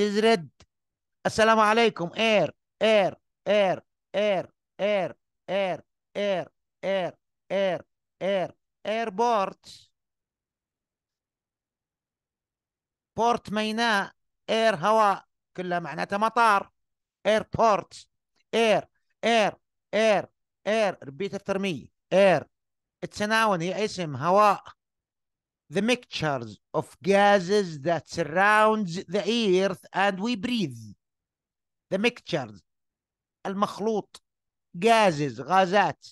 تزرد السلام عليكم اير اير اير اير اير اير اير اير اير اير ايربورت بورت ميناء اير هواء كلها معناتها مطار ايربورت اير اير اير اير ربيت افتر مي اير التناون هي اسم هواء the mixtures of gases that surrounds the earth and we breathe the mixtures المخلوط gases غازات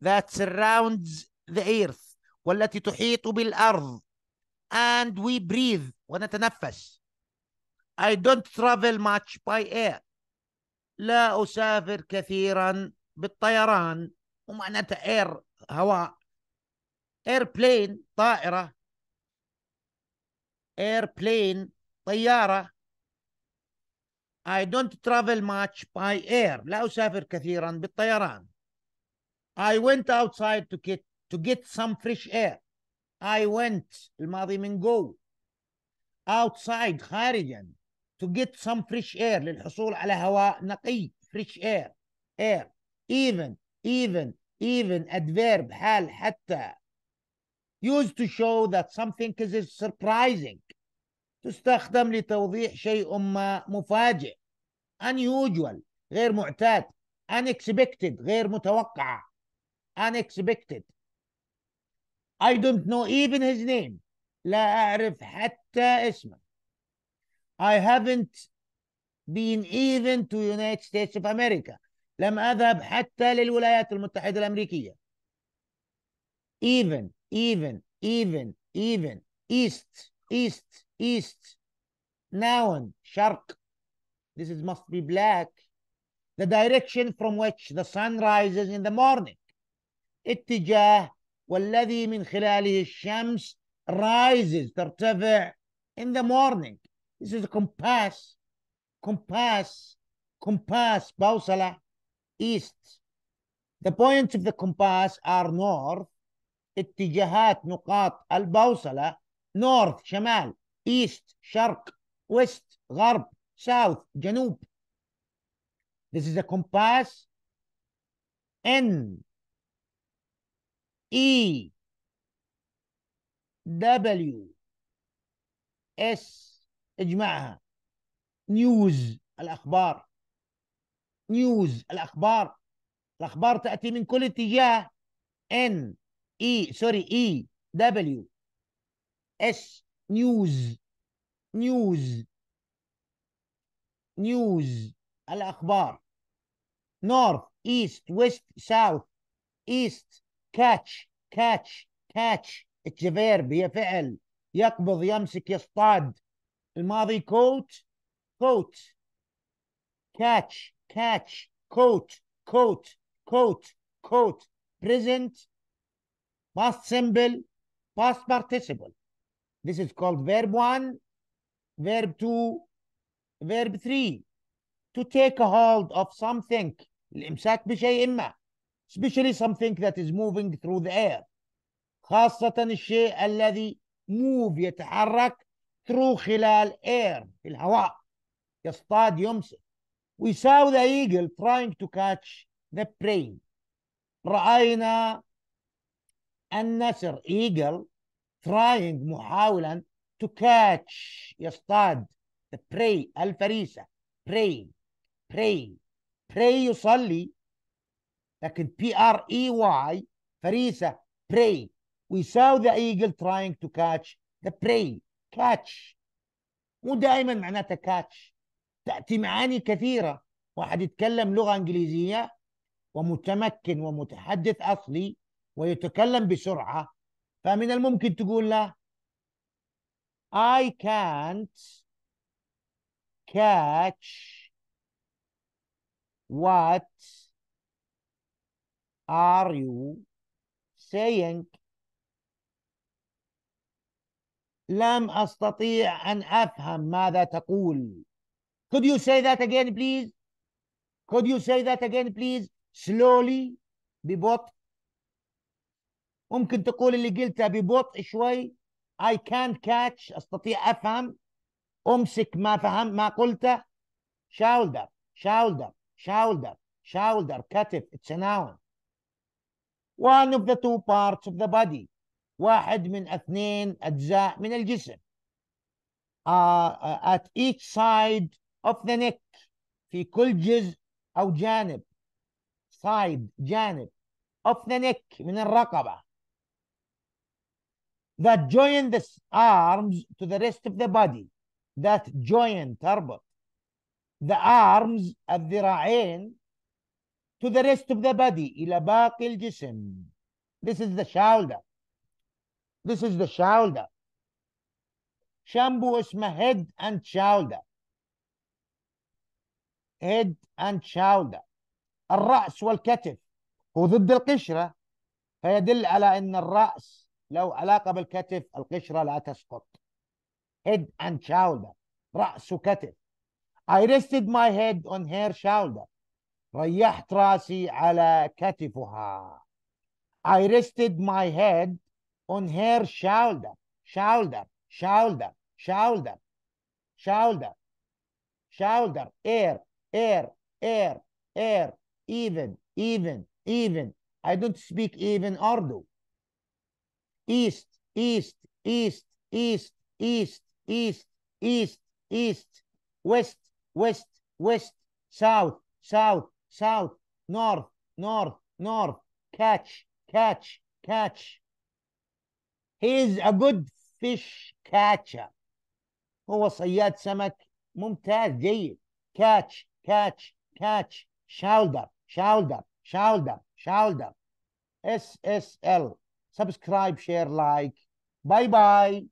that surrounds the earth والتي تحيط بالأرض and we breathe ونتنفس I don't travel much by air لا أسافر كثيرا بالطيران ومعناتها air هواء airplane طائرة airplane طيارة I don't travel much by air لا أسافر كثيرا بالطيران I went outside to get to get some fresh air I went الماضي من go outside خارجا to get some fresh air للحصول على هواء نقي fresh air air even even even adverb حال حتى used to show that something is surprising تستخدم لتوضيح شيء ما مفاجئ unusual غير معتاد unexpected غير متوقعة unexpected I don't know even his name لا أعرف حتى اسمه I haven't been even to United States of America لم أذهب حتى للولايات المتحدة الأمريكية even even, even, even, east, east, east. Noun, sharq. This is must be black. The direction from which the sun rises in the morning. اتجاه والذي من خلاله الشمس rises ترتفع in the morning. This is a compass. Compass. Compass. Bausala. East. The points of the compass are north, اتجاهات نقاط البوصله نورث شمال ايست شرق ويست غرب ساوث جنوب This is a compass N E W S اجمعها نيوز الاخبار نيوز الاخبار الاخبار تاتي من كل اتجاه N اي سوري اي دبليو اس نيوز نيوز نيوز الاخبار نورث ايست ويست ساوث ايست كاتش كاتش كاتش فيرب هي فعل يقبض يمسك يصطاد الماضي كوت كوت كاتش كاتش كوت كوت كوت كوت بريزنت past simple, past participle. This is called verb 1, verb 2, verb 3. To take a hold of something. الإمساك بشيء ما. Especially something that is moving through the air. خاصة الشيء الذي move يتحرك through خلال air في الهواء. يصطاد يمسك. We saw the eagle trying to catch the prey. رأينا النسر ايجل تراينج محاولا تو كاتش يصطاد ذا براي الفريسة براي براي براي يصلي لكن بي ار اي واي فريسة براي وي ساو ذا ايجل تراينج تو كاتش ذا براي كاتش مو دائما معناتها كاتش تأتي معاني كثيرة واحد يتكلم لغة انجليزية ومتمكن ومتحدث اصلي ويتكلم بسرعة فمن الممكن تقول له I can't catch what are you saying لم أستطيع أن أفهم ماذا تقول Could you say that again please? Could you say that again please? Slowly ببطء ممكن تقول اللي قلته ببطء شوي I can't catch استطيع افهم امسك ما فهم ما قلته shoulder shoulder shoulder shoulder كتف اتس noun one of the two parts of the body واحد من اثنين اجزاء من الجسم uh, at each side of the neck في كل جزء او جانب side جانب of the neck من الرقبه that join the arms to the rest of the body that join تربط the arms الذراعين to the rest of the body إلى باقي الجسم this is the shoulder this is the shoulder شامبو اسمه head and shoulder head and shoulder الرأس والكتف هو ضد القشرة فيدل على أن الرأس لو علاقة بالكتف القشرة لا تسقط head and shoulder رأس وكتف I rested my head on her shoulder ريحت راسي على كتفها I rested my head on her shoulder shoulder shoulder shoulder shoulder shoulder air air air air even even even I don't speak even Urdu east, east, east, east, east, east, east, east, west, west, west, south, south, south, north, north, north, catch, catch, catch. He's a good fish catcher. هو صياد سمك ممتاز جيد. Catch, catch, catch. Shoulder, shoulder, shoulder, shoulder. S S L subscribe, share, like. Bye bye.